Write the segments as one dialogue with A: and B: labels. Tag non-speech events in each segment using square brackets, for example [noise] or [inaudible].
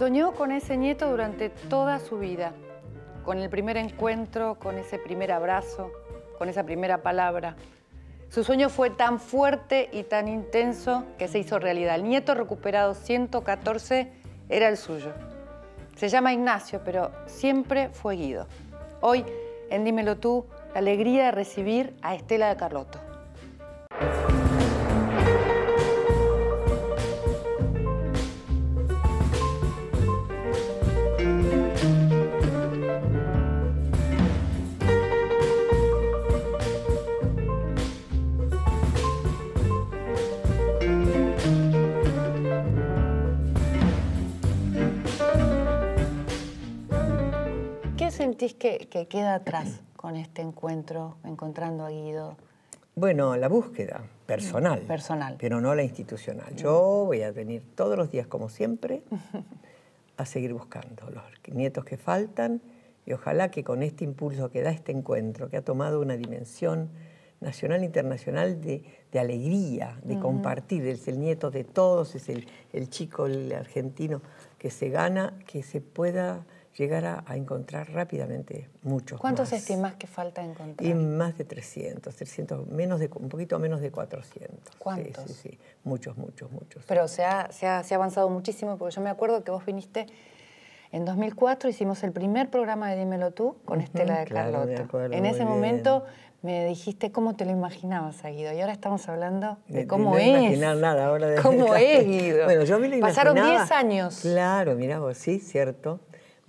A: Soñó con ese nieto durante toda su vida, con el primer encuentro, con ese primer abrazo, con esa primera palabra. Su sueño fue tan fuerte y tan intenso que se hizo realidad. El nieto recuperado 114 era el suyo. Se llama Ignacio, pero siempre fue Guido. Hoy, en Dímelo tú, la alegría de recibir a Estela de Carlotto. que, queda atrás con este encuentro, encontrando a Guido?
B: Bueno, la búsqueda personal. Personal. Pero no la institucional. Mm. Yo voy a venir todos los días, como siempre, a seguir buscando los nietos que faltan y ojalá que con este impulso que da este encuentro, que ha tomado una dimensión nacional e internacional de, de alegría, de compartir, es el nieto de todos, es el, el chico, el argentino que se gana, que se pueda llegar a encontrar rápidamente muchos. ¿Cuántos estimas
A: que falta encontrar? Y
B: más de 300, 300 menos de, un poquito menos de 400. ¿Cuántos? Sí, sí, sí. muchos, muchos, muchos.
A: Pero se ha, se ha, avanzado muchísimo, porque yo me acuerdo que vos viniste en 2004 hicimos el primer programa de Dímelo tú
B: con Estela de claro, en ese momento
A: me dijiste cómo te lo imaginabas Aguido, y ahora estamos hablando de, cómo es. no es. imaginar
B: nada ahora de cómo [laughs] es Guido. Bueno, yo me lo Pasaron 10 años. Claro, mira vos, sí, cierto.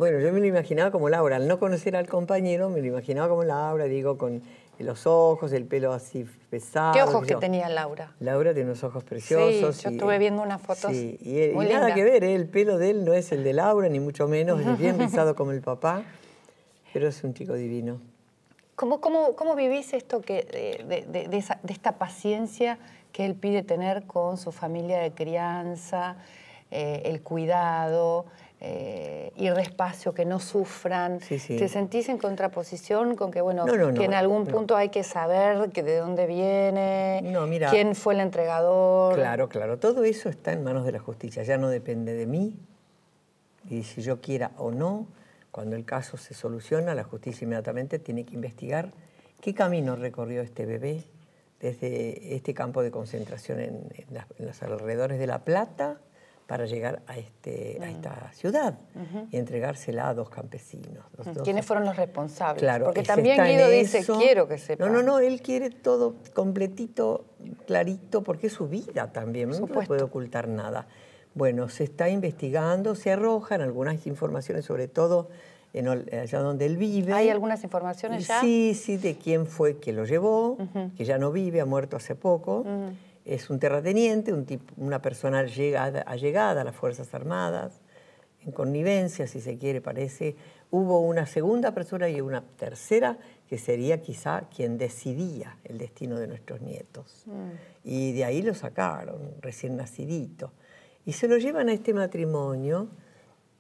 B: Bueno, yo me lo imaginaba como Laura. Al no conocer al compañero, me lo imaginaba como Laura, digo, con los ojos, el pelo así pesado. ¿Qué ojos que
A: tenía Laura?
B: Laura tiene unos ojos preciosos. Sí, yo estuve
A: viendo unas fotos sí,
B: y, nada que ver, ¿eh? el pelo de él no es el de Laura, ni mucho menos, es bien pesado [laughs] como el papá, pero es un chico divino.
A: ¿Cómo, cómo, vivís esto que, de, esta paciencia que él pide tener con su familia de crianza, eh, el cuidado, eh, ir despacio, que no sufran. Sí, ¿Te sentís en contraposición con que, bueno, que en algún punto hay que saber que de dónde viene, quién fue el entregador? Claro,
B: claro. Todo eso está en manos de la justicia. Ya no depende de mí. Y si yo quiera o no, cuando el caso se soluciona, la justicia inmediatamente tiene que investigar qué camino recorrió este bebé desde este campo de concentración en, las, en los alrededores de La Plata para llegar a, este, esta ciudad y entregársela a dos campesinos. ¿Quiénes fueron los responsables? Claro, Porque también Guido dice, quiero que sepa. No, no, no, él quiere todo completito, clarito, porque es su vida también, no puede ocultar nada. Bueno, se está investigando, se arrojan algunas informaciones, sobre todo en allá donde él vive. ¿Hay algunas
A: informaciones ya? Sí,
B: sí, de quién fue que lo llevó, que ya no vive, ha muerto hace poco es un terrateniente, una persona allegada, a las Fuerzas Armadas, en connivencia, si se quiere, parece. Hubo una segunda persona y una tercera que sería quizá quien decidía el destino de nuestros nietos. Y de ahí lo sacaron, recién nacidito. Y se lo llevan a este matrimonio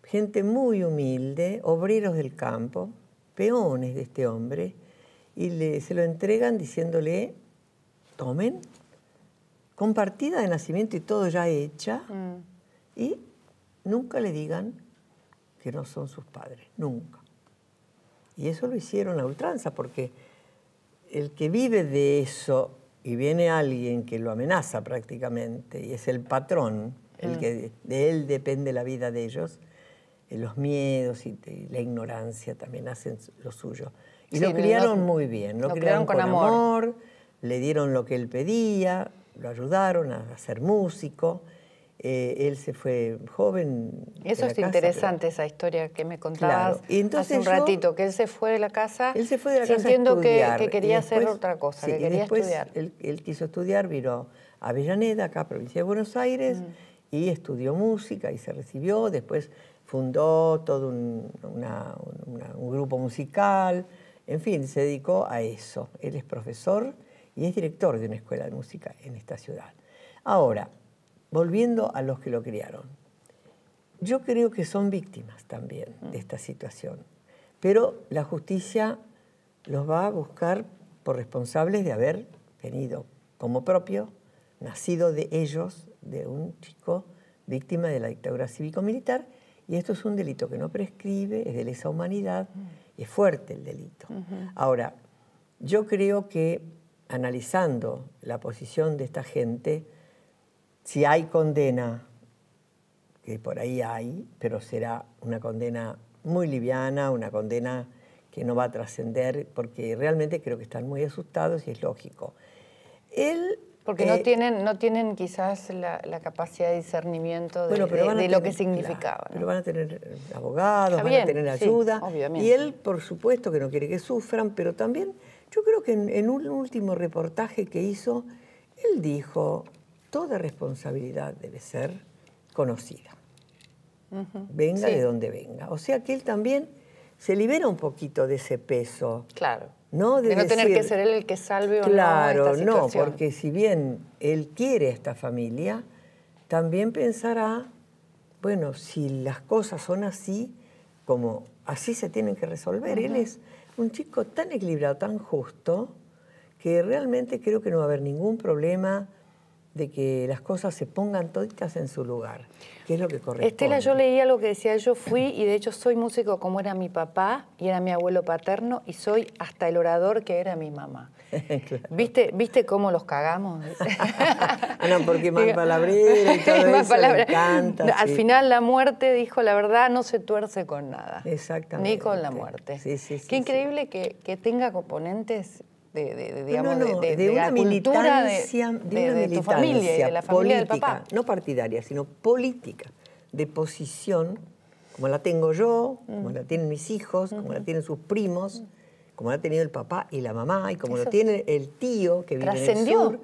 B: gente muy humilde, obreros del campo, peones de este hombre, y se lo entregan diciéndole, tomen compartida de nacimiento y todo ya hecha, mm. y nunca le digan que no son sus padres, nunca. Y eso lo hicieron a ultranza, porque el que vive de eso y viene alguien que lo amenaza prácticamente, y es el patrón, el mm. que de él depende la vida de ellos, eh, los miedos y, la ignorancia también hacen lo suyo. Y lo criaron muy bien, lo, criaron, con, amor, le dieron lo que él pedía, lo ayudaron a, hacer ser músico. Eh, él se fue joven. Eso es interesante,
A: esa historia que me contabas Entonces hace un ratito, que él se fue de la casa él se fue de la casa Que, quería hacer otra cosa, que quería estudiar.
B: Él, quiso estudiar, vino a Avellaneda, acá, provincia de Buenos Aires, mm. y estudió música y se recibió. Después fundó todo un, un grupo musical. En fin, se dedicó a eso. Él es profesor y es director de una escuela de música en esta ciudad. Ahora, volviendo a los que lo criaron, yo creo que son víctimas también de mm. esta situación, pero la justicia los va a buscar por responsables de haber venido como propio, nacido de ellos, de un chico víctima de la dictadura cívico-militar, y esto es un delito que no prescribe, es de lesa humanidad, mm. es fuerte el delito. Ahora, yo creo que analizando la posición de esta gente, si hay condena, que por ahí hay, pero será una condena muy liviana, una condena que no va a trascender, porque realmente creo que están muy asustados y es lógico. Él,
A: porque no, eh, tienen, no tienen quizás la, capacidad de discernimiento de, lo que significaba.
B: Pero van a tener abogados, van a tener ayuda. y él, por supuesto, que no quiere que sufran, pero también yo creo que en, un último reportaje que hizo, él dijo, toda responsabilidad debe ser conocida, venga de donde venga. O sea que él también se libera un poquito de ese peso. Claro. De, no tener que ser
A: él el que salve o claro, no. Claro, no, porque
B: si bien él quiere a esta familia, también pensará, bueno, si las cosas son así, como así se tienen que resolver. Él es un chico tan equilibrado, tan justo, que realmente creo que no va a haber ningún problema de que las cosas se pongan todas en su lugar, qué es lo que corresponde. Estela, yo
A: leía lo que decía, yo fui y de hecho soy músico como era mi papá y era mi abuelo paterno y soy hasta el orador que era mi mamá. [laughs] ¿Viste, ¿Viste cómo los cagamos?
B: [laughs] [laughs] no, porque más todo eso Al final
A: la muerte dijo, la verdad no se tuerce con nada.
B: Exactamente. Ni con la muerte. Sí, sí,
A: Qué increíble que, que tenga componentes de, de, una militancia de, política,
B: No partidaria, sino política, de posición, como la tengo yo, como mm. la tienen mis hijos, como la tienen sus primos, mm. como la ha tenido el papá y la mamá, y como lo tiene el tío que vive en el sur.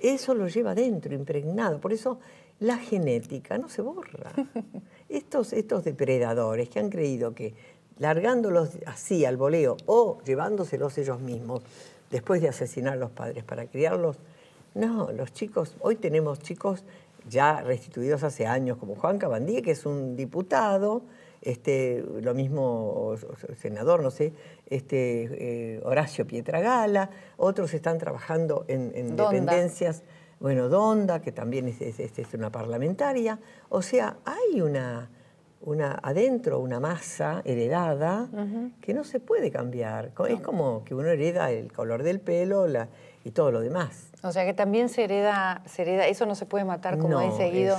B: Eso lo lleva dentro, impregnado. Por eso la genética no se borra. [laughs] estos, estos depredadores que han creído que largándolos así al voleo o llevándoselos ellos mismos después de asesinar a los padres para criarlos. No, los chicos, hoy tenemos chicos ya restituidos hace años, como Juan Cabandí, que es un diputado, este, lo mismo senador, no sé, este, eh, Horacio Pietragala, otros están trabajando en, dependencias, bueno, Donda, que también es, una parlamentaria, o sea, hay una, una, adentro una masa heredada que no se puede cambiar. Es como que uno hereda el color del pelo y todo lo demás. O sea que también
A: se hereda, se hereda eso no se puede matar como dice seguido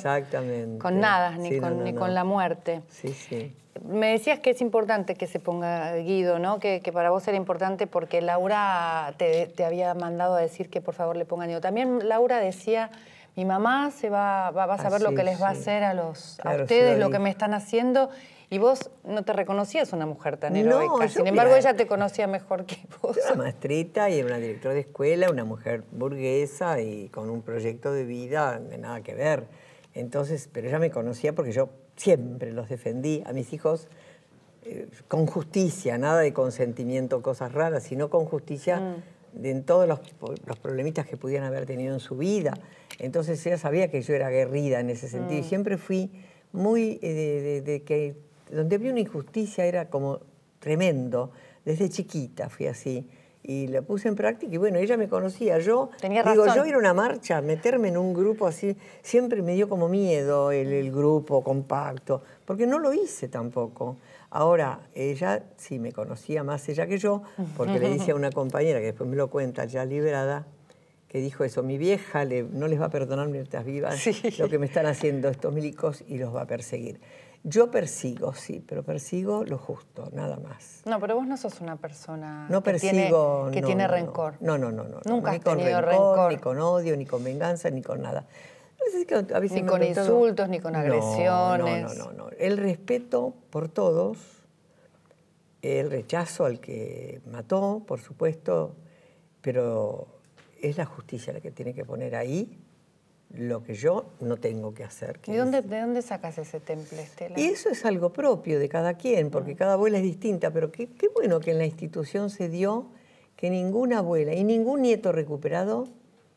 B: con nada, ni, con, la muerte. Sí, sí.
A: Me decías que es importante que se ponga Guido, ¿no? Que, para vos era importante porque Laura te, te había mandado a decir que por favor le pongan Guido. También Laura decía mi mamá se va, a saber lo que les va a hacer a, a ustedes, lo, que me están haciendo. Y vos no te reconocías una mujer tan heroica. Sin embargo, ella te conocía mejor que vos.
B: era maestrita y era una directora de escuela, una mujer burguesa y con un proyecto de vida de nada que ver. Entonces, pero ella me conocía porque yo siempre los defendí a mis hijos eh, con justicia, nada de consentimiento, cosas raras, sino con justicia mm. en todos los, los, problemitas que pudieran haber tenido en su vida. Entonces ella sabía que yo era aguerrida en ese sentido. Y mm. siempre fui muy eh, de, que donde había una injusticia era como tremendo. Desde chiquita fui así. Y la puse en práctica y bueno, ella me conocía. Yo Tenía digo, yo ir a una marcha, meterme en un grupo así, siempre me dio como miedo el, grupo compacto, porque no lo hice tampoco. Ahora, ella sí me conocía más ella que yo, porque le dice a [laughs] una compañera, que después me lo cuenta ya liberada, que dijo eso, mi vieja no les va a perdonar mientras vivas lo que me están haciendo estos milicos y los va a perseguir. Yo persigo, sí, pero persigo lo justo, nada más.
A: No, pero vos no sos una persona no que persigo, tiene, que tiene rencor. No,
B: no, no, no. Nunca has tenido rencor, Ni con odio, ni con venganza, ni con nada. ni con insultos, ni con agresiones. no, no, no. El respeto por todos, el rechazo al que mató, por supuesto, pero es la justicia la que tiene que poner ahí lo que yo no tengo que hacer.
A: ¿De, dónde, ¿De dónde sacas ese temple,
B: Estela? Y eso es algo propio de cada quien, porque ah. cada abuela es distinta, pero qué, bueno que en la institución se dio que ninguna abuela y ningún nieto recuperado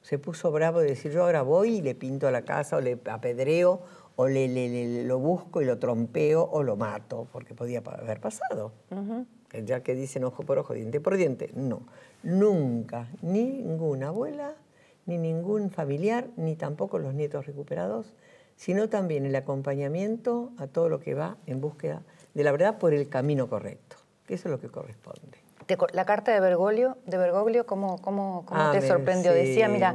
B: se puso bravo de decir yo ahora voy y le pinto a la casa o le apedreo o le, lo busco y lo trompeo o lo mato, porque podía haber pasado. Ajá ya que dicen ojo por ojo, diente por diente, no. Nunca, ninguna abuela, ni ningún familiar, ni tampoco los nietos recuperados, sino también el acompañamiento a todo lo que va en búsqueda de la verdad por el camino correcto, eso es lo que corresponde.
A: La carta de Bergoglio, de ¿cómo, te ah, sorprendió? Decía, mira,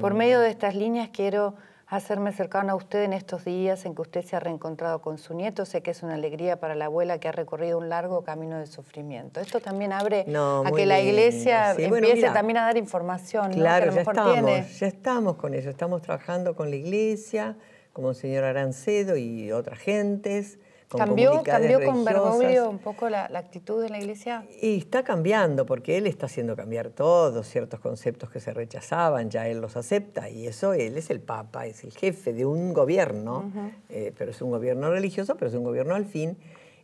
A: por medio de estas líneas quiero hacerme cercano a usted en estos días en que usted se ha reencontrado con su nieto. Sé que es una alegría para la abuela que ha recorrido un largo camino de sufrimiento. Esto también abre
B: a que la iglesia empiece también
A: a dar información. Claro, ya, estamos,
B: ya estamos con eso. Estamos trabajando con la iglesia, como el señor Arancedo y otras gentes. ¿Cambió, cambió con Bergoglio un
A: poco la, la, actitud de la iglesia?
B: Y está cambiando, porque él está haciendo cambiar todos ciertos conceptos que se rechazaban, ya él los acepta, y eso él es el papa, es el jefe de un gobierno, eh, pero es un gobierno religioso, pero es un gobierno al fin.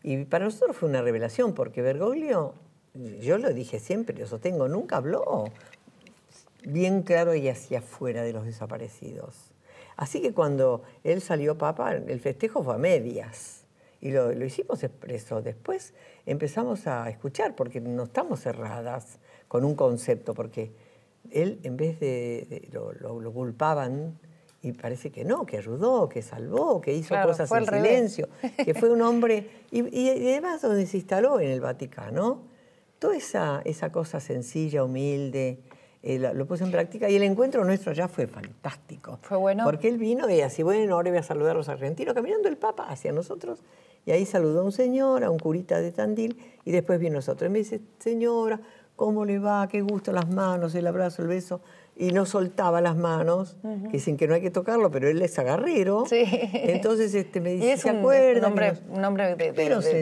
B: Y para nosotros fue una revelación, porque Bergoglio, yo lo dije siempre, yo sostengo, nunca habló bien claro y hacia afuera de los desaparecidos. Así que cuando él salió papa, el festejo fue a medias y lo, lo, hicimos expreso. Después empezamos a escuchar, porque no estamos cerradas con un concepto, porque él en vez de, lo, lo, culpaban y parece que no, que ayudó, que salvó, que hizo cosas en silencio, que fue un hombre, y, además donde se instaló en el Vaticano, toda esa, esa cosa sencilla, humilde, eh, lo, puso en práctica y el encuentro nuestro ya fue fantástico. Fue bueno. Porque él vino y así, bueno, ahora voy a saludar a los argentinos, caminando el Papa hacia nosotros y ahí saludó a un señor, a un curita de Tandil, y después vino nosotros. Y me dice, señora, ¿cómo le va? Qué gusto las manos, el abrazo, el beso. Y no soltaba las manos, que dicen que no hay que tocarlo, pero él es agarrero. Entonces este, me dice, ¿se acuerda? Un
A: hombre, un de,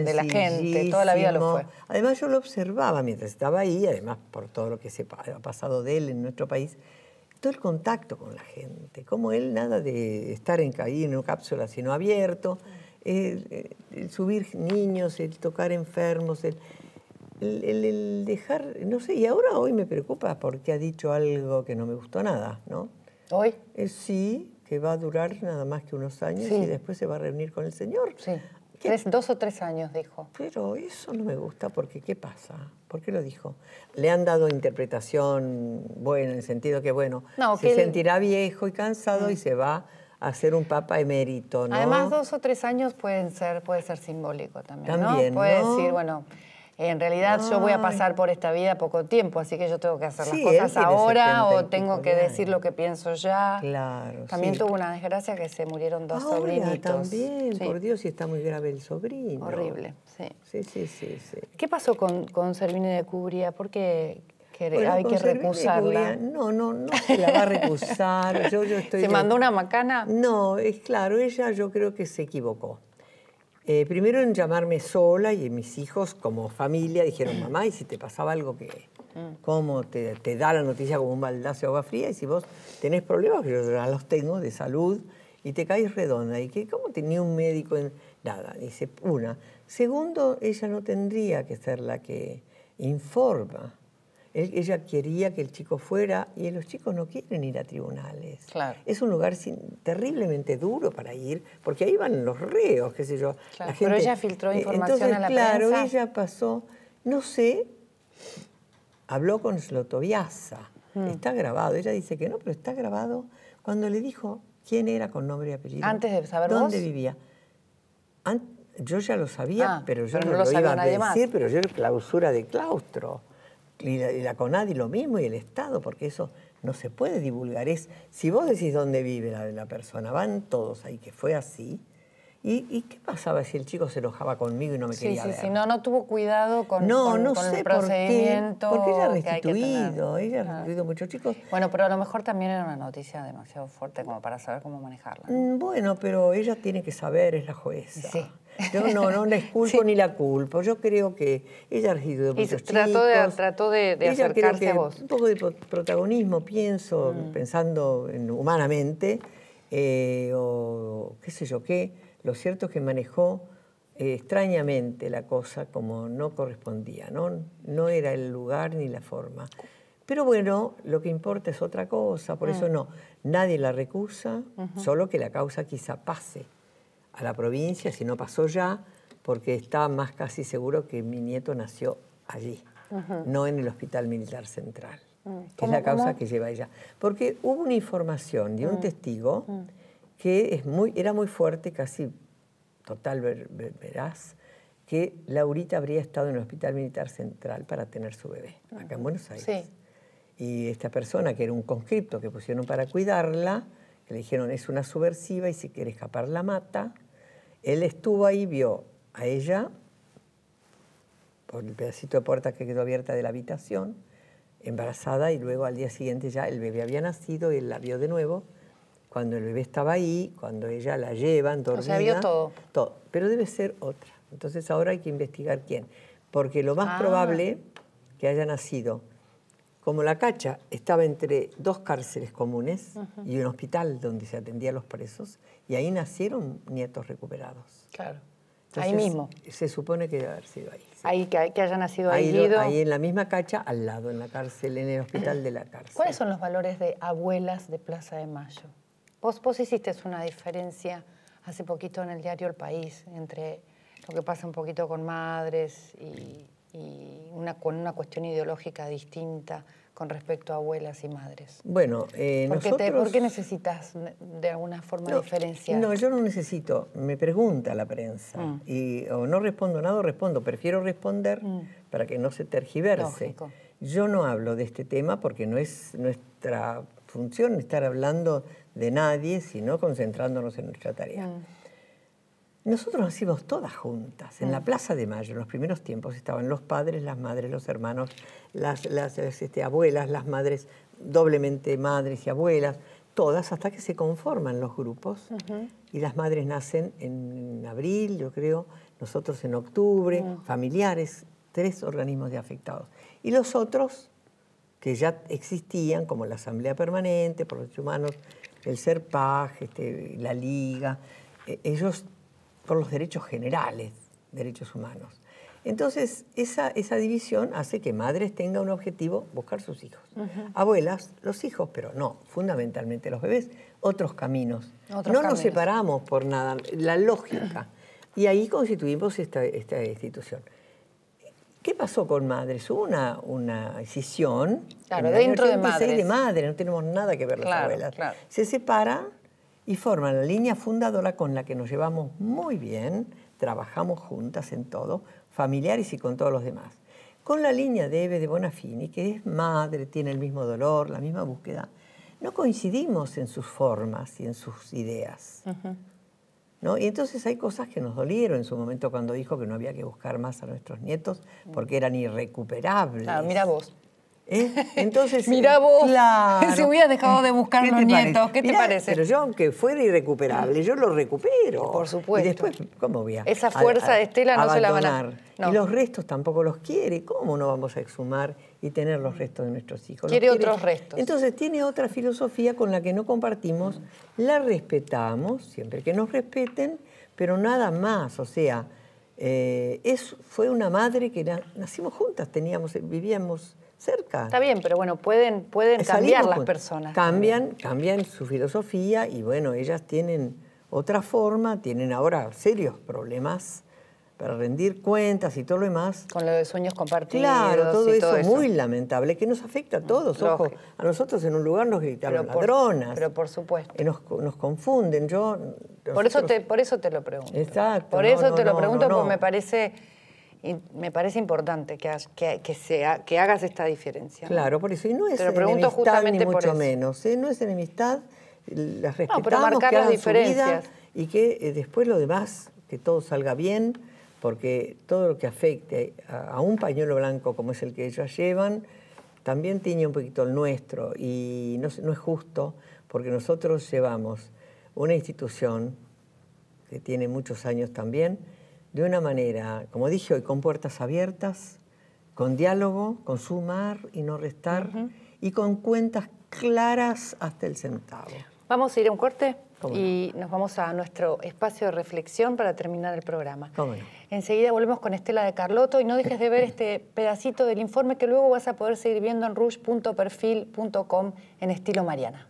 A: de, la gente, toda la vida lo fue.
B: Además yo lo observaba mientras estaba ahí, además por todo lo que se ha pasado de él en nuestro país, todo el contacto con la gente, como él nada de estar en, ahí en una cápsula, sino abierto. Eh, el subir niños, el tocar enfermos, el, el, dejar, no sé, y ahora hoy me preocupa porque ha dicho algo que no me gustó nada, ¿no? ¿Hoy? sí, que va a durar nada más que unos años y después se va a reunir con el Señor. Sí.
A: dos o tres años, dijo. Pero eso no
B: me gusta porque ¿qué pasa? ¿Por qué lo dijo? Le han dado interpretación buena, en el sentido que, bueno, se sentirá viejo y cansado y mm. se va Hacer un papa emérito, ¿no? Además,
A: dos o tres años pueden ser, puede ser simbólico también, ¿no? Puede decir, bueno, en realidad yo voy a pasar por esta vida poco tiempo, así que yo tengo que hacer las cosas ahora o tengo que decir lo que pienso ya.
B: Claro. También tuvo
A: una desgracia que se murieron dos ahora, sobrinitos. También, por
B: Dios, y está muy grave el sobrino. Horrible, sí. Sí, sí, sí.
A: ¿Qué pasó con, con de Cubría?
B: ¿Por qué? hay que recusarla. no, no, no se la va a recusar. [laughs] Yo, estoy ¿Se mandó una macana? No, es claro, ella yo creo que se equivocó. Eh, primero en llamarme sola y en mis hijos como familia dijeron, [clears throat] mamá, ¿y si te pasaba algo que... Mm. ¿Cómo te, da la noticia como un baldazo de agua fría? Y si vos tenés problemas, que yo ya los tengo de salud, y te caes redonda. ¿Y que ¿Cómo tenía un médico en...? Nada, dice, una. Segundo, ella no tendría que ser la que informa ella quería que el chico fuera y los chicos no quieren ir a tribunales. Es un lugar terriblemente duro para ir, porque ahí van los reos, qué sé yo. pero ella filtró eh, información a la claro, ella pasó, no sé, habló con Slotoviasa, hmm. está grabado, ella dice que no, pero está grabado cuando le dijo quién era con nombre y apellido. Antes de saber ¿Dónde vivía? yo ya lo sabía, ah, pero yo no, lo, iba a decir, pero yo era clausura de claustro y la, y lo mismo y el Estado, porque eso no se puede divulgar. Es, si vos decís dónde vive la, persona, van todos ahí, que fue así. ¿Y, qué pasaba si el chico se enojaba conmigo y no me quería ver? Sí, sí, no,
A: no tuvo cuidado con, no, no sé el procedimiento. Por qué, porque ha restituido, ella ha ah. restituido muchos chicos. Bueno, pero a lo mejor también era una noticia
B: demasiado fuerte como para saber cómo manejarla. Mm, bueno, pero ella tiene que saber, es la jueza. Sí. No, no, no la [laughs] exculpo ni la culpo. Yo creo que ella ha sido y trató de,
A: trató de, de acercarse a vos.
B: Un poco de protagonismo, pienso, mm. pensando humanamente, eh, o qué sé yo qué. Lo cierto es que manejó eh, extrañamente la cosa como no correspondía, ¿no? No era el lugar ni la forma. Pero bueno, lo que importa es otra cosa, por eso mm. no, nadie la recusa, solo que la causa quizá pase a la provincia, si no pasó ya, porque está más casi seguro que mi nieto nació allí, no en el Hospital Militar Central, mm. que es la causa que lleva ella. Porque hubo una información de un mm. testigo mm. que es muy, era muy fuerte, casi total veraz que Laurita habría estado en el Hospital Militar Central para tener su bebé, acá en Buenos Aires. Y esta persona, que era un conscripto que pusieron para cuidarla, le dijeron es una subversiva y si quiere escapar la mata. Él estuvo ahí, vio a ella por el pedacito de puerta que quedó abierta de la habitación, embarazada y luego al día siguiente ya el bebé había nacido y él la vio de nuevo. Cuando el bebé estaba ahí, cuando ella la lleva dormida. O sea, vio todo. Todo. Pero debe ser otra. Entonces ahora hay que investigar quién. Porque lo más ah. probable que haya nacido como la cacha estaba entre dos cárceles comunes y un hospital donde se atendía a los presos, y ahí nacieron nietos recuperados. Claro. ahí mismo. Se supone que debe haber sido ahí.
A: Ahí que, haya nacido ahí. Ahí, en
B: la misma cacha, al lado, en la cárcel, en el hospital de la cárcel.
A: ¿Cuáles son los valores de abuelas de Plaza de Mayo? Vos, vos hiciste una diferencia hace poquito en el diario El País entre lo que pasa un poquito con madres y y una, con una cuestión ideológica distinta con respecto a abuelas y madres?
B: Bueno, eh, ¿Por, qué ¿Por, qué
A: necesitas de alguna forma diferenciar? No,
B: yo no necesito. Me pregunta la prensa mm. y o no respondo nada o respondo. Prefiero responder mm. para que no se tergiverse. Yo no hablo de este tema porque no es nuestra función estar hablando de nadie, sino concentrándonos en nuestra tarea. Mm. Nosotros nacimos todas juntas. En la mm. Plaza de Mayo, en los primeros tiempos, estaban los padres, las madres, los hermanos, las, este, abuelas, las madres, doblemente madres y abuelas, todas hasta que se conforman los grupos. Y las madres nacen en abril, yo creo, nosotros en octubre, mm. familiares, tres organismos de afectados. Y los otros, que ya existían, como la Asamblea Permanente, por los Humanos, el CERPAG, este, la Liga, e, ellos por los derechos generales, derechos humanos. Entonces, esa, división hace que madres tengan un objetivo, buscar sus hijos. Abuelas, los hijos, pero no, fundamentalmente los bebés, otros caminos. no nos separamos por nada, la lógica. [clears throat] Y ahí constituimos esta, institución. ¿Qué pasó con madres? Hubo una, una escisión. Claro, dentro de madres. de no tenemos nada que ver las abuelas. Se separa y forman la línea fundadora con la que nos llevamos muy bien, trabajamos juntas en todo, familiares y con todos los demás. Con la línea de Eve de Bonafini, que es madre, tiene el mismo dolor, la misma búsqueda, no coincidimos en sus formas y en sus ideas. ¿no? Y entonces hay cosas que nos dolieron en su momento cuando dijo que no había que buscar más a nuestros nietos porque eran irrecuperables. Ah, mira vos. ¿Eh? Entonces, [laughs] mira vos,
A: [laughs] si hubiera dejado de buscar los nietos, ¿qué te, parece? Pero yo,
B: aunque fuera irrecuperable, yo lo recupero. Por supuesto. Y después, ¿cómo voy a, Esa fuerza de Estela no se la van a... No. Y los restos tampoco los quiere. ¿Cómo no vamos a exhumar y tener los restos de nuestros hijos? Quiere, quiere otros restos. Entonces, tiene otra filosofía con la que no compartimos. La respetamos, siempre que nos respeten, pero nada más. O sea, eh, es, fue una madre que nacimos juntas, teníamos, vivíamos cerca. Está bien, pero bueno, pueden, pueden cambiar las personas. Cambian, cambian su filosofía y bueno, ellas tienen otra forma, tienen ahora serios problemas para rendir cuentas y todo lo demás. Con lo de sueños compartidos. Claro, todo, y eso, muy lamentable, que nos afecta a todos. Mm, a nosotros en un lugar nos gritan pero ladronas. Pero por supuesto. Que nos, confunden. Yo, por, eso te,
A: por eso te lo pregunto.
B: Exacto. Por eso
A: te lo pregunto, porque me parece. me parece importante que, que, sea, que hagas esta diferencia. Claro,
B: por eso. Y no es pregunto justamente ni mucho por menos. ¿eh? No es enemistad. Las respetamos, marcar las diferencias. y que eh, después lo demás, que todo salga bien porque todo lo que afecte a, un pañuelo blanco como es el que ellos llevan, también tiñe un poquito el nuestro y no, es justo porque nosotros llevamos una institución que tiene muchos años también, de una manera, como dije hoy, con puertas abiertas, con diálogo, con sumar y no restar, y con cuentas claras hasta el centavo.
A: Vamos a ir a un corte y nos vamos a nuestro espacio de reflexión para terminar el programa. Enseguida volvemos con Estela de Carlotto y no dejes de ver este [laughs] pedacito del informe que luego vas a poder seguir viendo en rush.perfil.com en estilo Mariana.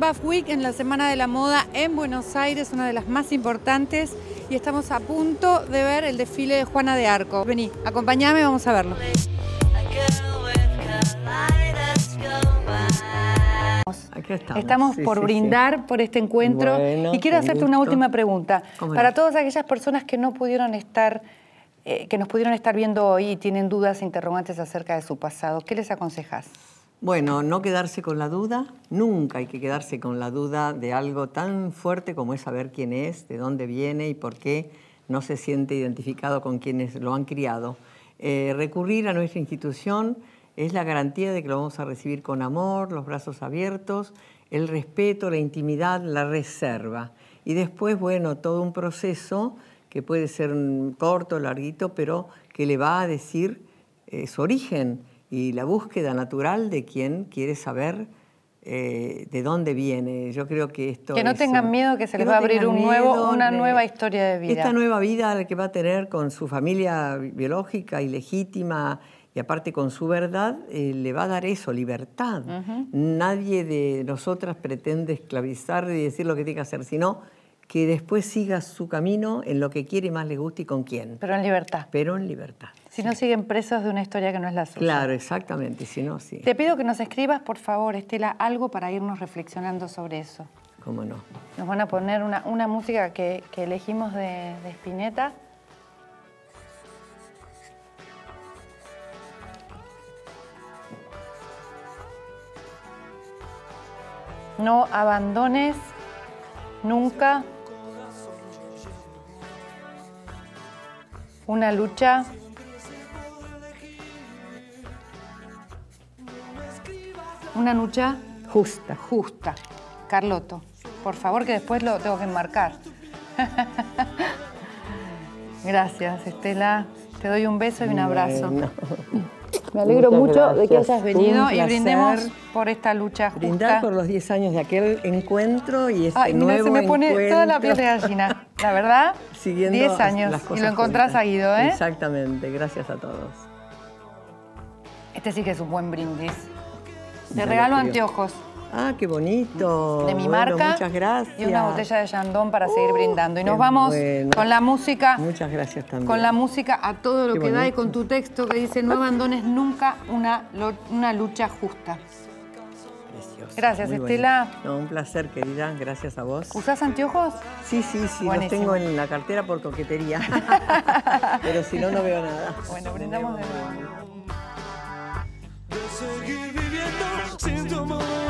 A: Buff Week, en la Semana de la Moda en Buenos Aires, una de las más importantes, y estamos a punto de ver el desfile de Juana de Arco. Vení, acompáñame, vamos a verlo.
B: Estamos, por brindar por este encuentro y quiero hacerte una última pregunta.
A: Para todas aquellas personas que no pudieron estar, eh, que nos pudieron estar viendo hoy y tienen dudas, e interrogantes acerca de su pasado, ¿qué les aconsejas?
B: Bueno, no quedarse con la duda, nunca hay que quedarse con la duda de algo tan fuerte como es saber quién es, de dónde viene y por qué no se siente identificado con quienes lo han criado. Eh, recurrir a nuestra institución es la garantía de que lo vamos a recibir con amor, los brazos abiertos, el respeto, la intimidad, la reserva. Y después, bueno, todo un proceso que puede ser corto, larguito, pero que le va a decir eh, su origen y la búsqueda natural de quien quiere saber eh, de dónde viene. Yo creo que esto... Que no tengan
A: miedo que se les va a abrir un nuevo, una nueva historia de vida. Esta
B: nueva vida que va a tener con su familia biológica y legítima y aparte con su verdad, eh, le va a dar eso, libertad. Nadie de nosotras pretende esclavizar y decir lo que tiene que hacer, sino que después siga su camino en lo que quiere y más le guste y con quién. Pero en libertad. Pero en libertad.
A: Si no siguen presos de una historia que no es la suya. Claro,
B: exactamente, si no, sí. Te
A: pido que nos escribas, por favor, Estela, algo para irnos reflexionando sobre eso. ¿Cómo no? Nos van a poner una, música que, elegimos de, de Spinetta. No abandones nunca. una lucha una lucha justa. Justa. Carloto, por favor que después lo tengo que enmarcar. [laughs] Gracias, Estela. Te doy un beso y un abrazo.
B: [laughs]
A: Me alegro mucho de que hayas venido y brindemos
B: por esta lucha justa. Brindar por los 10 años de aquel encuentro y este Ay, mira, se me pone toda la piel de gallina, la verdad. [laughs] Siguiendo 10 años y lo encontrás juntas. ¿eh? Exactamente, gracias a todos.
A: Este sí que es un buen brindis.
B: Te regalo anteojos. Ah, qué bonito. De mi marca. Muchas gracias. Y una botella
A: de Yandón para seguir uh, brindando. Y nos vamos con la música.
B: Muchas gracias también. Con la
A: música a todo lo que da y con tu texto que dice: No abandones nunca una, una lucha justa.
B: Precioso. Gracias, Estela. No, un placer, querida. Gracias a vos. ¿Usás anteojos? Sí, sí, sí. Los tengo en la cartera por coquetería. [laughs] Pero si no, no veo nada.
A: Bueno, brindamos de nuevo. viviendo sin